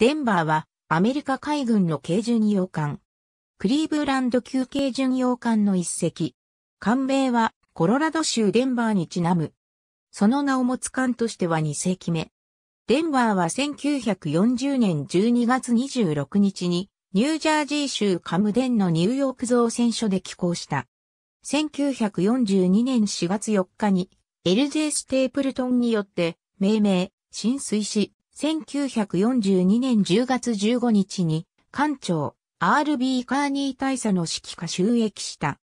デンバーはアメリカ海軍の軽巡洋艦。クリーブランド級軽巡洋艦の一隻。艦名はコロラド州デンバーにちなむ。その名を持つ艦としては2隻目。デンバーは1940年12月26日にニュージャージー州カムデンのニューヨーク造船所で寄港した。1942年4月4日に LJ ステープルトンによって命名、浸水し、1942年10月15日に、艦長、R.B. カーニー大佐の指揮下収益した。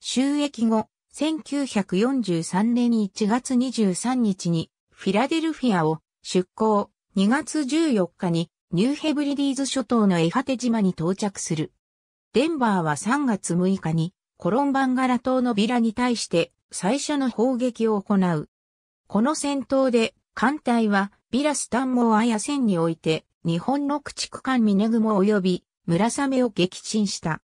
収益後、1943年1月23日に、フィラデルフィアを出港、2月14日に、ニューヘブリディーズ諸島のエハテ島に到着する。デンバーは3月6日に、コロンバンガラ島のビラに対して、最初の砲撃を行う。この戦闘で、艦隊は、ビラスモ毛ヤ戦において、日本の駆逐艦ミネグモ及び村雨を撃沈した。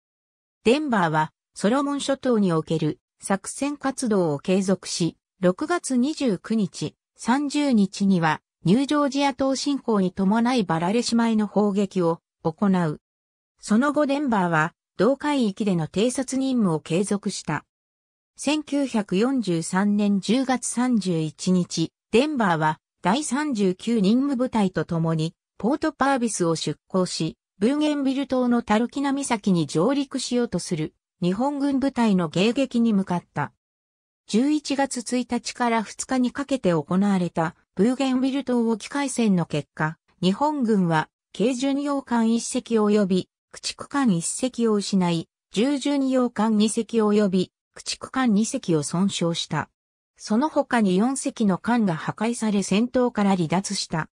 デンバーは、ソロモン諸島における作戦活動を継続し、6月29日、30日には、ニュージョージア島侵攻に伴いバラレ姉妹の砲撃を行う。その後デンバーは、同海域での偵察任務を継続した。1943年10月31日、デンバーは第39任務部隊と共に、ポートパービスを出港し、ブーゲンビル島のタルキナ岬に上陸しようとする日本軍部隊の迎撃に向かった。11月1日から2日にかけて行われたブーゲンビル島沖海戦の結果、日本軍は軽巡洋艦1隻及び駆逐艦1隻を失い、重巡洋艦2隻及び駆逐艦2隻を損傷した。その他に4隻の艦が破壊され戦闘から離脱した。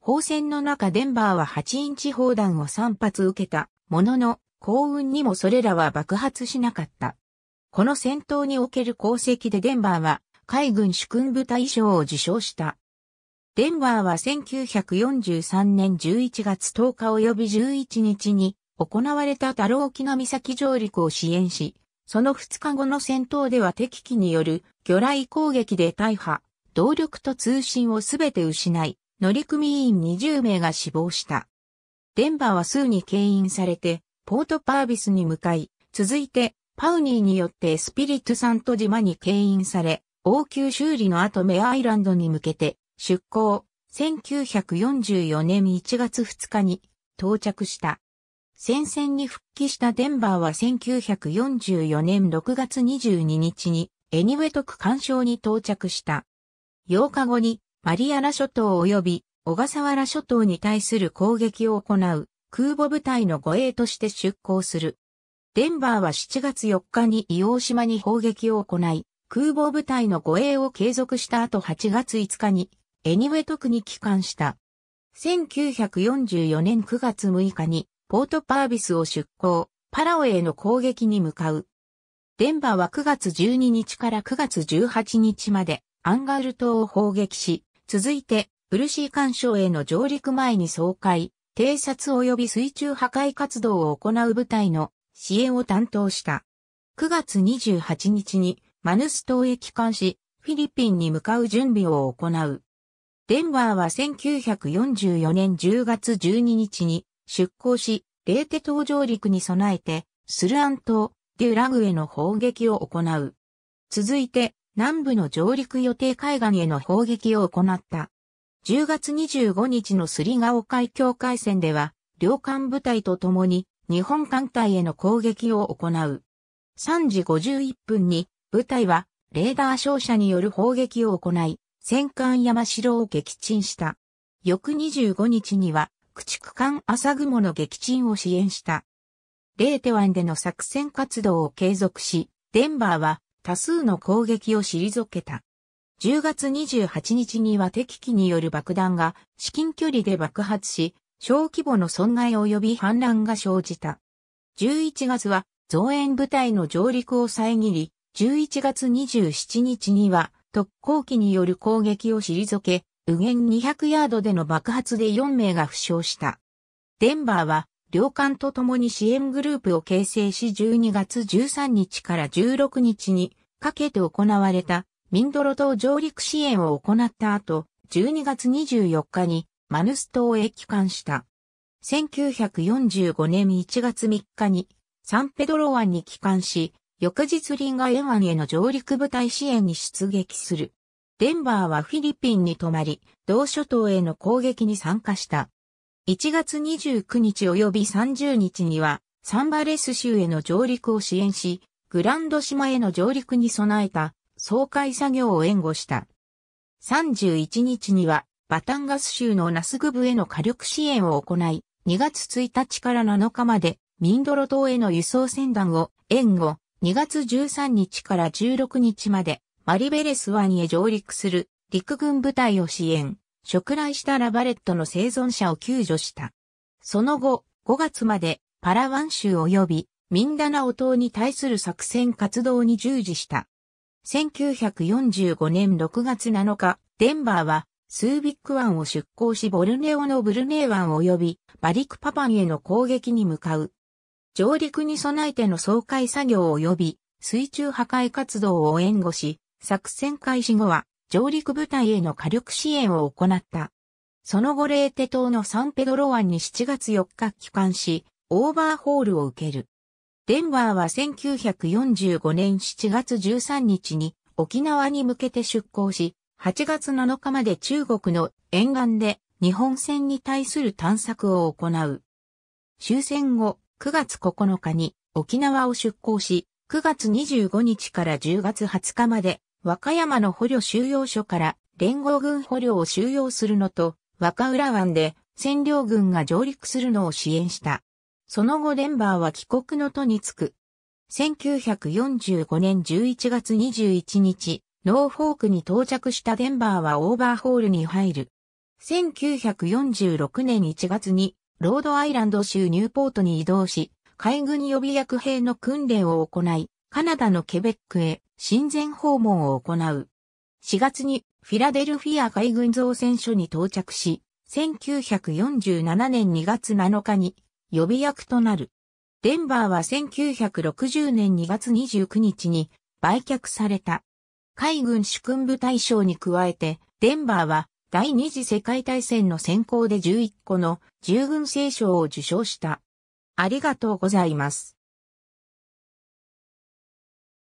砲戦の中デンバーは8インチ砲弾を3発受けたものの幸運にもそれらは爆発しなかった。この戦闘における功績でデンバーは海軍主君部隊賞を受賞した。デンバーは1943年11月10日及び11日に行われた太郎沖の岬上陸を支援し、その2日後の戦闘では敵機による魚雷攻撃で大破、動力と通信をすべて失い、乗組員20名が死亡した。デンバーは数に牽引されて、ポートパービスに向かい、続いて、パウニーによってスピリットサント島に牽引され、応急修理の後メアイランドに向けて出港、1944年1月2日に到着した。戦線に復帰したデンバーは1944年6月22日にエニウェトク干渉に到着した。8日後にマリアラ諸島及び小笠原諸島に対する攻撃を行う空母部隊の護衛として出港する。デンバーは7月4日に伊黄島に砲撃を行い、空母部隊の護衛を継続した後8月5日にエニウェトクに帰還した。1944年9月6日にポートパービスを出港、パラオへの攻撃に向かう。デンバは9月12日から9月18日までアンガール島を砲撃し、続いてブルシー干渉への上陸前に総会、偵察及び水中破壊活動を行う部隊の支援を担当した。9月28日にマヌス島へ帰還し、フィリピンに向かう準備を行う。デンバーは1944年10月12日に出港し、レーテ島上陸に備えて、スルアン島、デュラグへの砲撃を行う。続いて、南部の上陸予定海岸への砲撃を行った。10月25日のスリガオ海峡海戦では、両艦部隊と共に日本艦隊への攻撃を行う。3時51分に部隊はレーダー照射による砲撃を行い、戦艦山城を撃沈した。翌25日には駆逐艦朝雲の撃沈を支援した。レーテ湾での作戦活動を継続し、デンバーは多数の攻撃を退けた。10月28日には敵機による爆弾が至近距離で爆発し、小規模の損害及び反乱が生じた。11月は増援部隊の上陸を遮り、11月27日には特攻機による攻撃を退け、右舷200ヤードでの爆発で4名が負傷した。デンバーは、領艦と共に支援グループを形成し12月13日から16日にかけて行われたミンドロ島上陸支援を行った後、12月24日にマヌス島へ帰還した。1945年1月3日にサンペドロ湾に帰還し、翌日リンガ沿湾への上陸部隊支援に出撃する。デンバーはフィリピンに泊まり、同諸島への攻撃に参加した。1月29日及び30日には、サンバレス州への上陸を支援し、グランド島への上陸に備えた、総会作業を援護した。31日には、バタンガス州のナスグブへの火力支援を行い、2月1日から7日まで、ミンドロ島への輸送船団を援護、2月13日から16日まで、マリベレス湾へ上陸する陸軍部隊を支援、食来したラバレットの生存者を救助した。その後、5月までパラワン州及びミンダナオ島に対する作戦活動に従事した。1945年6月7日、デンバーはスービック湾を出港しボルネオのブルネー湾及びバリクパパンへの攻撃に向かう。上陸に備えての掃海作業及び水中破壊活動を援護し、作戦開始後は上陸部隊への火力支援を行った。その後レーテ島のサンペドロ湾に7月4日帰還し、オーバーホールを受ける。デンバーは1945年7月13日に沖縄に向けて出港し、8月7日まで中国の沿岸で日本船に対する探索を行う。終戦後、9月9日に沖縄を出港し、9月25日から10月20日まで和歌山の捕虜収容所から連合軍捕虜を収容するのと、和歌浦湾で占領軍が上陸するのを支援した。その後デンバーは帰国の途につく。1945年11月21日、ノーフォークに到着したデンバーはオーバーホールに入る。1946年1月にロードアイランド州ニューポートに移動し、海軍予備役兵の訓練を行い、カナダのケベックへ親善訪問を行う。4月にフィラデルフィア海軍造船所に到着し、1947年2月7日に予備役となる。デンバーは1960年2月29日に売却された。海軍主君部大将に加えて、デンバーは第二次世界大戦の選考で11個の従軍聖賞を受賞した。ありがとうございます。